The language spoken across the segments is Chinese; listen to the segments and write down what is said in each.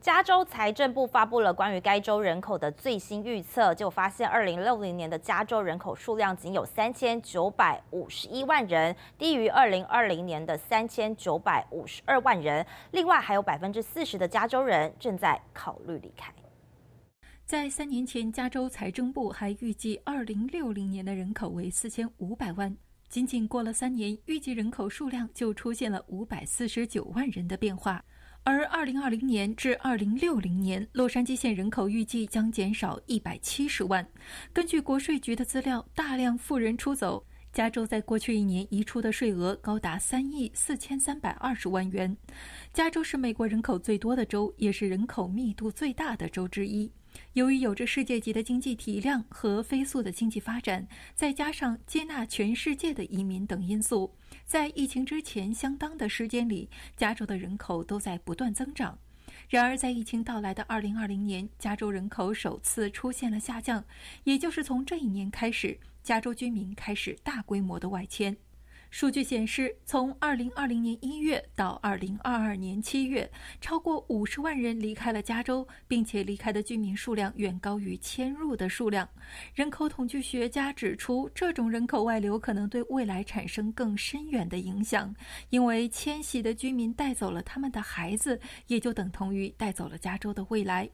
加州财政部发布了关于该州人口的最新预测，就发现二零六零年的加州人口数量仅有三千九百五十一万人，低于二零二零年的三千九百五十二万人。另外，还有百分之四十的加州人正在考虑离开。在三年前，加州财政部还预计二零六零年的人口为四千五百万，仅仅过了三年，预计人口数量就出现了五百四十九万人的变化。而2020年至2060年，洛杉矶县人口预计将减少170万。根据国税局的资料，大量富人出走，加州在过去一年移出的税额高达3亿4320万元。加州是美国人口最多的州，也是人口密度最大的州之一。由于有着世界级的经济体量和飞速的经济发展，再加上接纳全世界的移民等因素，在疫情之前相当的时间里，加州的人口都在不断增长。然而，在疫情到来的2020年，加州人口首次出现了下降，也就是从这一年开始，加州居民开始大规模的外迁。数据显示，从二零二零年一月到二零二二年七月，超过五十万人离开了加州，并且离开的居民数量远高于迁入的数量。人口统计学家指出，这种人口外流可能对未来产生更深远的影响，因为迁徙的居民带走了他们的孩子，也就等同于带走了加州的未来。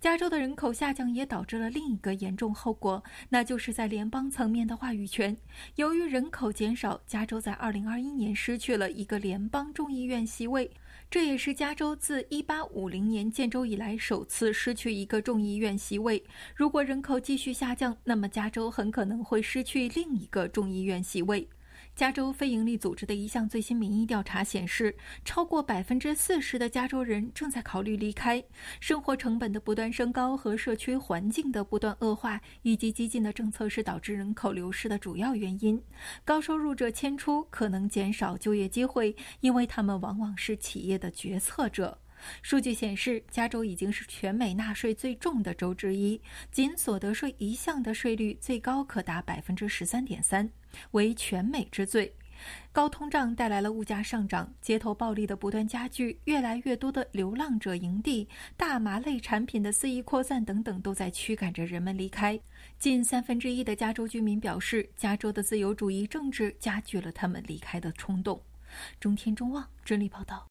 加州的人口下降也导致了另一个严重后果，那就是在联邦层面的话语权。由于人口减少，加州在2021年失去了一个联邦众议院席位，这也是加州自1850年建州以来首次失去一个众议院席位。如果人口继续下降，那么加州很可能会失去另一个众议院席位。加州非营利组织的一项最新民意调查显示，超过百分之四十的加州人正在考虑离开。生活成本的不断升高和社区环境的不断恶化，以及激进的政策是导致人口流失的主要原因。高收入者迁出可能减少就业机会，因为他们往往是企业的决策者。数据显示，加州已经是全美纳税最重的州之一，仅所得税一项的税率最高可达百分之十三点三，为全美之最。高通胀带来了物价上涨，街头暴力的不断加剧，越来越多的流浪者营地、大麻类产品的肆意扩散等等，都在驱赶着人们离开。近三分之一的加州居民表示，加州的自由主义政治加剧了他们离开的冲动。中天中望，真理报道。